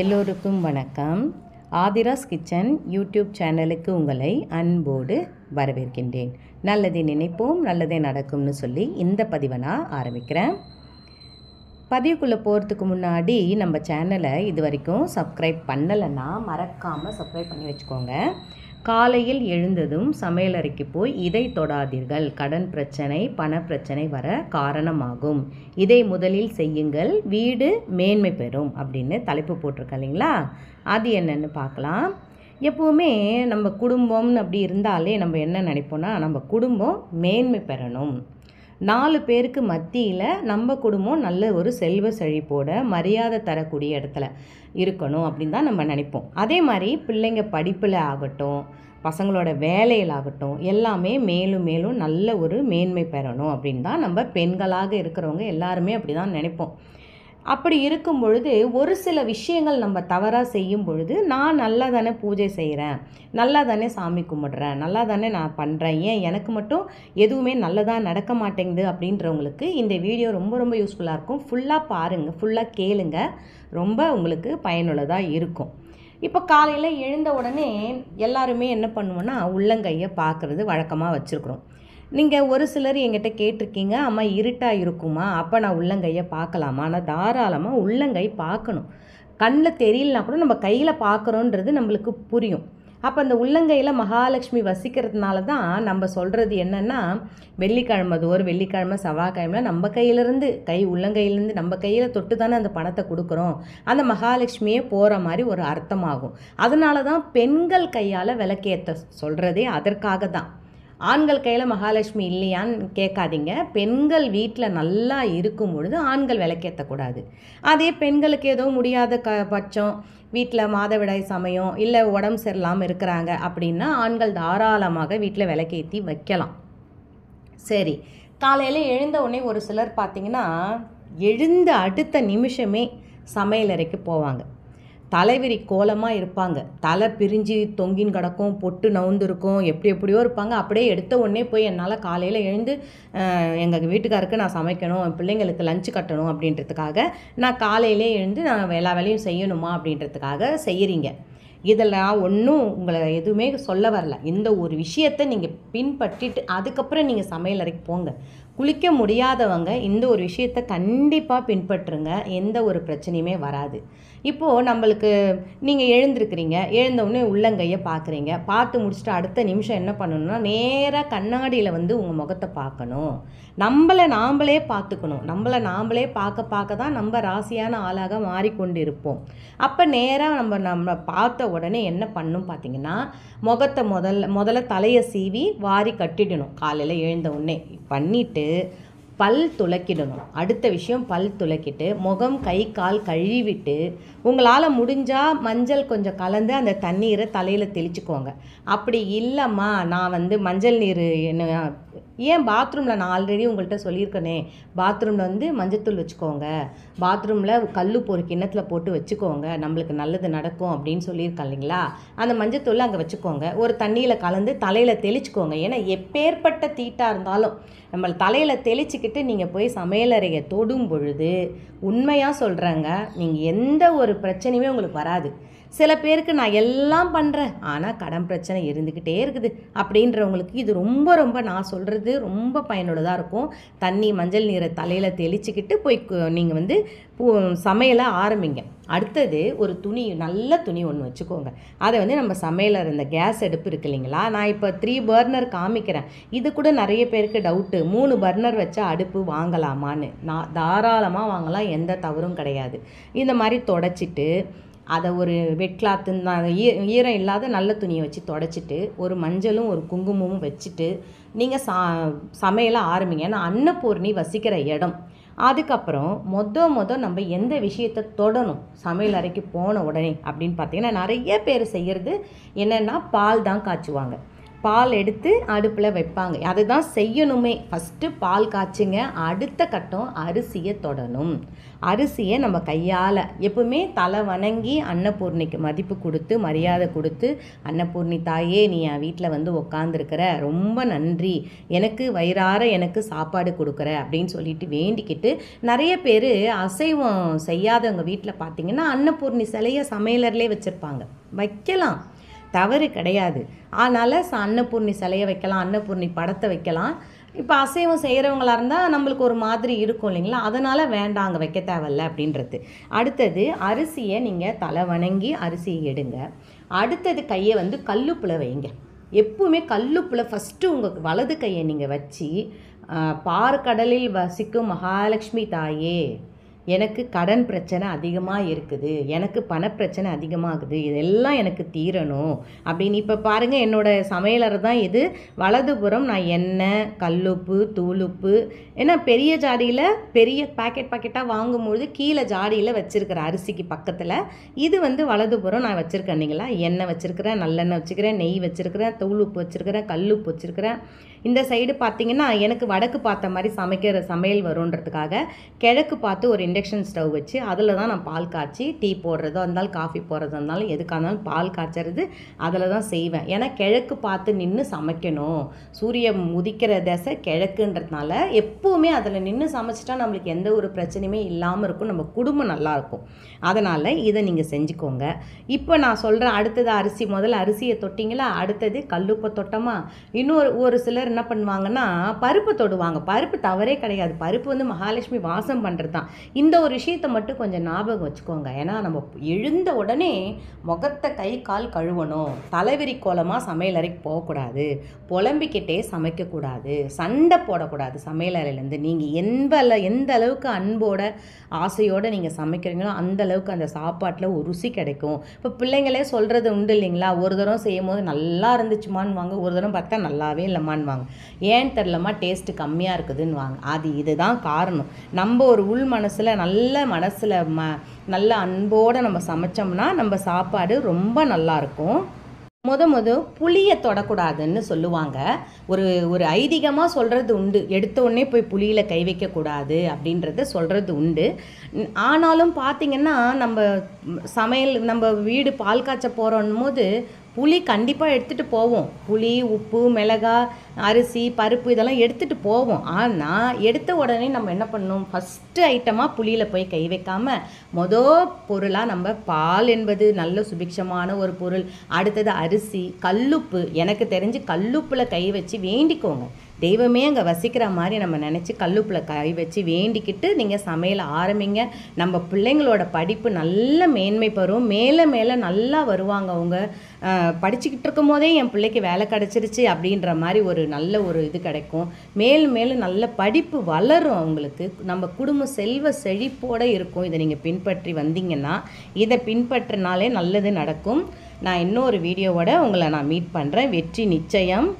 எல்லோருக்கும் வணக்கம் Aadhira's kitchen YouTube சேனலுக்கு உங்களை அன்போடு வரவேற்கின்றேன் நல்லதை நினைப்போம் நல்லதே நடக்கும்னு சொல்லி இந்த பதிவை நான் ஆரம்பிக்கிறேன் பதிவுக்குள்ளே போகிறதுக்கு முன்னாடி நம்ம சேனலை இது வரைக்கும் சப்ஸ்கிரைப் பண்ணலைன்னா மறக்காமல் சப்ஸ்கிரைப் பண்ணி வச்சுக்கோங்க காலையில் எழுந்ததும் சமையலறைக்கு போய் இதை தொடாதீர்கள் கடன் பிரச்சனை பண பிரச்சனை வர காரணமாகும் இதை முதலில் செய்யுங்கள் வீடு மேன்மை பெறும் அப்படின்னு தலைப்பு போட்டிருக்க இல்லைங்களா அது என்னென்னு பார்க்கலாம் எப்போவுமே நம்ம குடும்பம்னு அப்படி இருந்தாலே நம்ம என்ன நினைப்போம்னா நம்ம குடும்பம் மேன்மை பெறணும் நாலு பேருக்கு மத்தியில் நம்ம குடும்பம் நல்ல ஒரு செல்வ செழிப்போட மரியாதை தரக்கூடிய இடத்துல இருக்கணும் அப்படின்னு தான் நம்ம நினைப்போம் அதே மாதிரி பிள்ளைங்க படிப்பில் ஆகட்டும் பசங்களோட வேலையிலாகட்டும் எல்லாமே மேலும் மேலும் நல்ல ஒரு மேன்மை பெறணும் அப்படின்னு தான் நம்ம பெண்களாக இருக்கிறவங்க எல்லாருமே அப்படி தான் நினைப்போம் அப்படி இருக்கும் பொழுது ஒரு சில விஷயங்கள் நம்ம தவறாக செய்யும் பொழுது நான் நல்லா தானே பூஜை செய்கிறேன் நல்லா தானே சாமி கும்பிட்றேன் நல்லா தானே நான் பண்ணுறேன் ஏன் எனக்கு மட்டும் எதுவுமே நல்லதாக நடக்க மாட்டேங்குது அப்படின்றவங்களுக்கு இந்த வீடியோ ரொம்ப ரொம்ப யூஸ்ஃபுல்லாக இருக்கும் ஃபுல்லாக பாருங்கள் ஃபுல்லாக கேளுங்க ரொம்ப உங்களுக்கு பயனுள்ளதாக இருக்கும் இப்போ காலையில் எழுந்த உடனே எல்லாருமே என்ன பண்ணுவோன்னா உள்ளங்கையை பார்க்குறது வழக்கமாக வச்சுருக்குறோம் நீங்கள் ஒரு சிலர் எங்கிட்ட கேட்டிருக்கீங்க அம்மா இருட்டாக இருக்குமா அப்போ நான் உள்ளங்கையை பார்க்கலாமா ஆனால் தாராளமாக உள்ளங்கை பார்க்கணும் கண்ணில் தெரியலனா கூட நம்ம கையில் பார்க்குறோன்றது நம்மளுக்கு புரியும் அப்போ அந்த உள்ளங்கையில் மகாலட்சுமி வசிக்கிறதுனால தான் நம்ம சொல்கிறது என்னென்னா வெள்ளிக்கிழமை தோறும் வெள்ளிக்கிழமை செவ்வாய்க்கிழமை நம்ம கையிலேருந்து கை உள்ளங்கையிலேருந்து நம்ம கையில் தொட்டு தானே அந்த பணத்தை கொடுக்குறோம் அந்த மகாலட்சுமியே போகிற மாதிரி ஒரு அர்த்தமாகும் அதனால தான் பெண்கள் கையால் விளக்கேற்ற சொல்கிறதே அதற்காக தான் ஆண்கள் கையில் மகாலட்சுமி இல்லையான்னு கேட்காதீங்க பெண்கள் வீட்டில் நல்லா இருக்கும் பொழுது ஆண்கள் விளக்கேற்றக்கூடாது அதே பெண்களுக்கு ஏதோ முடியாத க பட்சம் வீட்டில் மாதவிடாய் சமயம் இல்லை உடம்பு சரியில்லாமல் இருக்கிறாங்க அப்படின்னா ஆண்கள் தாராளமாக வீட்டில் விளக்கேற்றி வைக்கலாம் சரி காலையில் எழுந்த உடனே ஒரு சிலர் பார்த்திங்கன்னா எழுந்த அடுத்த நிமிஷமே சமையலறைக்கு போவாங்க தலைவிரி கோலமாக இருப்பாங்க தலை பிரிஞ்சு தொங்கின் கிடக்கும் பொட்டு நவுந்து இருக்கும் எப்படி எப்படியோ இருப்பாங்க அப்படியே எடுத்த உடனே போய் என்னால் காலையில் எழுந்து எங்கள் வீட்டுக்காருக்கு நான் சமைக்கணும் பிள்ளைங்களுக்கு லஞ்சு கட்டணும் அப்படின்றதுக்காக நான் காலையிலே எழுந்து நான் எல்லா வேலையும் செய்யணுமா அப்படின்றதுக்காக செய்கிறீங்க இதில் ஒன்றும் உங்களை எதுவுமே சொல்ல வரல இந்த ஒரு விஷயத்தை நீங்கள் பின்பற்றிட்டு அதுக்கப்புறம் நீங்கள் சமையல் அறைக்கு போங்க குளிக்க முடியாதவங்க இந்த ஒரு விஷயத்த கண்டிப்பாக பின்பற்றுங்க எந்த ஒரு பிரச்சனையுமே வராது இப்போது நம்மளுக்கு நீங்கள் எழுந்திருக்கிறீங்க எழுந்தவுடனே உள்ளங்கையை பார்க்குறீங்க பார்த்து முடிச்சுட்டு அடுத்த நிமிஷம் என்ன பண்ணணும்னா நேராக கண்ணாடியில் வந்து உங்கள் முகத்தை பார்க்கணும் நம்மளை நாம்ளே பார்த்துக்கணும் நம்மளை நாம்ளே பார்க்க பார்க்க தான் நம்ம ராசியான ஆளாக மாறிக்கொண்டு இருப்போம் அப்போ நேராக நம்ம நம்ம பார்த்த உடனே என்ன பண்ணும் பார்த்தீங்கன்னா முகத்தை முதல்ல முதல்ல தலையை சீவி வாரி கட்டிடணும் காலையில் எழுந்த உடனே பண்ணிவிட்டு துலக்கிட்டு பல் துளக்கிடணும் அடுத்த விஷயம் பல் துளக்கிட்டு முகம் கை கால் கழுவிட்டு உங்களால் முடிஞ்சால் மஞ்சள் கொஞ்சம் கலந்து அந்த தண்ணீரை தலையில் தெளிச்சுக்கோங்க அப்படி இல்லைம்மா நான் வந்து மஞ்சள் நீர் என்ன ஏன் பாத்ரூமில் நான் ஆல்ரெடி உங்கள்கிட்ட சொல்லியிருக்கேனே பாத்ரூமில் வந்து மஞ்சத்தூள் வச்சுக்கோங்க பாத்ரூமில் கல் ஒரு கிண்ணத்தில் போட்டு வச்சுக்கோங்க நம்மளுக்கு நல்லது நடக்கும் அப்படின்னு சொல்லியிருக்கா இல்லைங்களா அந்த மஞ்சத்தூள் அங்கே வச்சுக்கோங்க ஒரு தண்ணியில் கலந்து தலையில் தெளிச்சுக்கோங்க ஏன்னா எப்பேற்பட்ட தீட்டாக இருந்தாலும் நம்ம தலையில் தெளிச்சிக்கிட்டு நீங்கள் போய் சமையலறையை தொடும் பொழுது உண்மையாக சொல்கிறாங்க நீங்கள் எந்த ஒரு பிரச்சனையுமே உங்களுக்கு வராது சில பேருக்கு நான் எல்லாம் பண்ணுறேன் ஆனால் கடன் பிரச்சனை இருந்துக்கிட்டே இருக்குது அப்படின்றவங்களுக்கு இது ரொம்ப ரொம்ப நான் சொல்கிறது ரொம்ப பயனுள்ளதாக இருக்கும் தண்ணி மஞ்சள் நீரை தலையில் தெளிச்சுக்கிட்டு போய் நீங்கள் வந்து சமையலை ஆரம்பிங்க அடுத்தது ஒரு துணி நல்ல துணி ஒன்று வச்சுக்கோங்க அதை வந்து நம்ம சமையலில் இருந்த கேஸ் அடுப்பு இருக்கு இல்லைங்களா நான் இப்போ த்ரீ பர்னர் காமிக்கிறேன் இது கூட நிறைய பேருக்கு டவுட்டு மூணு பர்னர் வச்சா அடுப்பு வாங்கலாமான்னு நான் தாராளமாக வாங்கலாம் எந்த தவறும் கிடையாது இந்த மாதிரி தொடச்சிட்டு அதை ஒரு வெட் தான் ஈ ஈரம் இல்லாத நல்ல துணியை வச்சு தொடச்சிட்டு ஒரு மஞ்சளும் ஒரு குங்குமமும் வச்சுட்டு நீங்கள் சா சமையலாக ஆரம்பிங்க ஏன்னா அன்னபூர்ணி வசிக்கிற இடம் அதுக்கப்புறம் மொத மொதல் நம்ம எந்த விஷயத்தை தொடணும் சமையல் அறைக்கு போன உடனே அப்படின்னு பார்த்தீங்கன்னா நிறைய பேர் செய்கிறது என்னென்னா பால் தான் காய்ச்சுவாங்க பால் எடுத்து அடுப்பில் வைப்பாங்க அதுதான் செய்யணுமே ஃபஸ்ட்டு பால் காய்ச்சிங்க அடுத்த கட்டம் அரிசியை தொடணும் அரிசியை நம்ம கையால் எப்பவுமே தலை வணங்கி அன்னபூர்ணிக்கு மதிப்பு கொடுத்து மரியாதை கொடுத்து அன்னபூர்ணி தாயே நீ என் வீட்டில் வந்து உக்காந்துருக்கிற ரொம்ப நன்றி எனக்கு வயிறார எனக்கு சாப்பாடு கொடுக்குற அப்படின்னு சொல்லிட்டு வேண்டிக்கிட்டு நிறைய பேர் அசைவம் செய்யாதவங்க வீட்டில் பார்த்தீங்கன்னா அன்னபூர்ணி சிலையை சமையலர்லேயே வச்சுருப்பாங்க வைக்கலாம் தவறு கிடையாது அதனால் அன்னபூர்ணி சிலையை வைக்கலாம் அன்னபூர்ணி படத்தை வைக்கலாம் இப்போ அசைவம் செய்கிறவங்களாக இருந்தால் நம்மளுக்கு ஒரு மாதிரி இருக்கும் இல்லைங்களா அதனால் வேண்டாம் அங்கே வைக்க தேவையில்ல அப்படின்றது அடுத்தது அரிசியை நீங்கள் தலை வணங்கி அரிசியை எடுங்க அடுத்தது கையை வந்து கல்லுப்புல வைங்க எப்பவுமே கல்லுப்புல ஃபஸ்ட்டு உங்கள் வலது கையை நீங்கள் வச்சு கடலில் வசிக்கும் மகாலட்சுமி தாயே எனக்கு கடன் பிரச்சனை அதிகமாக இருக்குது எனக்கு பணப்பிரச்சனை அதிகமாகுது இதெல்லாம் எனக்கு தீரணும் அப்படின்னு இப்போ பாருங்கள் என்னோடய சமையலறை தான் இது வலதுபுறம் நான் எண்ணெய் கல்லுப்பு தூளுப்பு ஏன்னா பெரிய ஜாடியில் பெரிய பாக்கெட் பாக்கெட்டாக வாங்கும்பொழுது கீழே ஜாடியில் வச்சுருக்கிற அரிசிக்கு பக்கத்தில் இது வந்து வலதுபுறம் நான் வச்சுருக்கேன் இல்லைங்களா எண்ணெய் வச்சுருக்கிறேன் நல்லெண்ணெய் வச்சுக்கிறேன் நெய் வச்சுருக்கிறேன் தூளுப்பு வச்சுருக்கிறேன் கல்லுப்பு வச்சுருக்கிறேன் இந்த சைடு பார்த்தீங்கன்னா எனக்கு வடக்கு பார்த்த மாதிரி சமைக்கிற சமையல் வரும்ன்றதுக்காக கிழக்கு பார்த்து ஒரு இண்டக்ஷன் ஸ்டவ் வச்சு அதில் தான் நான் பால் காய்ச்சி டீ போடுறதோ இருந்தாலும் காஃபி போடுறதோ இருந்தாலும் எதுக்காக இருந்தாலும் பால் காய்ச்சறது அதில் தான் செய்வேன் ஏன்னா கிழக்கு பார்த்து நின்று சமைக்கணும் சூரியன் உதிக்கிற தசை கிழக்குன்றதுனால எப்போவுமே அதில் நின்று சமைச்சிட்டா நம்மளுக்கு எந்த ஒரு பிரச்சனையுமே இல்லாமல் இருக்கும் நம்ம குடும்பம் நல்லாயிருக்கும் அதனால் இதை நீங்கள் செஞ்சுக்கோங்க இப்போ நான் சொல்கிறேன் அடுத்தது அரிசி முதல்ல அரிசியை தொட்டிங்களா அடுத்தது கல்லுப்பை தொட்டமா இன்னொரு ஒரு சிலர் என்ன பண்ணுவாங்கன்னா பருப்பு தொடுவாங்க பருப்பு தவறே கிடையாது பருப்பு வந்து மகாலட்சுமி வாசம் பண்ணுறது தான் இந்த ஒரு விஷயத்தை மட்டும் கொஞ்சம் ஞாபகம் வச்சுக்கோங்க ஏன்னா நம்ம எழுந்த உடனே முகத்தை கை கால் கழுவணும் தலைவிரி கோலமாக சமையலறைக்கு போகக்கூடாது புலம்பிக்கிட்டே சமைக்கக்கூடாது சண்டை போடக்கூடாது சமையலறையிலேருந்து நீங்கள் எந்த எந்த அளவுக்கு அன்போட ஆசையோடு நீங்கள் சமைக்கிறீங்களோ அந்த அளவுக்கு அந்த சாப்பாட்டில் ஒரு ருசி கிடைக்கும் இப்போ பிள்ளைங்களே சொல்கிறது உண்டு இல்லைங்களா ஒரு தரம் செய்யும் போது நல்லா இருந்துச்சுமான்வாங்க ஒரு தரம் பார்த்தா நல்லாவே இல்லைமான்வாங்க ஏன்னு தெரிலமா டேஸ்ட்டு கம்மியாக இருக்குதுன்னு வாங்க அது இதுதான் காரணம் நம்ம ஒரு உள் மனசில் நல்ல மனசில் ம நல்ல அன்போடு நம்ம சமைச்சோம்னா நம்ம சாப்பாடு ரொம்ப நல்லாயிருக்கும் முத முத புளியை தொடக்கூடாதுன்னு சொல்லுவாங்க ஒரு ஒரு ஐதீகமாக சொல்கிறது உண்டு எடுத்த உடனே போய் புளியில் கை வைக்கக்கூடாது அப்படின்றத சொல்கிறது உண்டு ஆனாலும் பார்த்திங்கன்னா நம்ம சமையல் நம்ம வீடு பால் காய்ச்ச போகிறோம் போது புளி கண்டிப்பாக எடுத்துகிட்டு போவோம் புளி உப்பு மிளகா அரிசி பருப்பு இதெல்லாம் எடுத்துகிட்டு போவோம் ஆனால் எடுத்த உடனே நம்ம என்ன பண்ணணும் ஃபஸ்ட்டு ஐட்டமாக புளியில் போய் கை வைக்காமல் மொதல் பொருளாக நம்ம பால் என்பது நல்ல சுபிக்ஷமான ஒரு பொருள் அடுத்தது அரிசி கல்லுப்பு எனக்கு தெரிஞ்சு கல்லுப்பில் கை வச்சு வேண்டிக்கோங்க தெய்வமே அங்கே வசிக்கிற மாதிரி நம்ம நினச்சி கல்லுப்பில் கை வச்சு வேண்டிக்கிட்டு நீங்கள் சமையல் ஆரம்பிங்க நம்ம பிள்ளைங்களோட படிப்பு நல்ல மேன்மை பெறும் மேலே மேலே நல்லா வருவாங்க அவங்க படிச்சுக்கிட்டு இருக்கும் போதே என் பிள்ளைக்கு வேலை கிடச்சிருச்சு அப்படின்ற மாதிரி ஒரு நல்ல ஒரு இது கிடைக்கும் மேலும் மேலும் நல்ல படிப்பு வளரும் அவங்களுக்கு நம்ம குடும்ப செல்வ செழிப்போடு இருக்கும் இதை நீங்கள் பின்பற்றி வந்தீங்கன்னா இதை பின்பற்றினாலே நல்லது நடக்கும் நான் இன்னொரு வீடியோவோட உங்களை நான் மீட் பண்ணுறேன் வெற்றி நிச்சயம்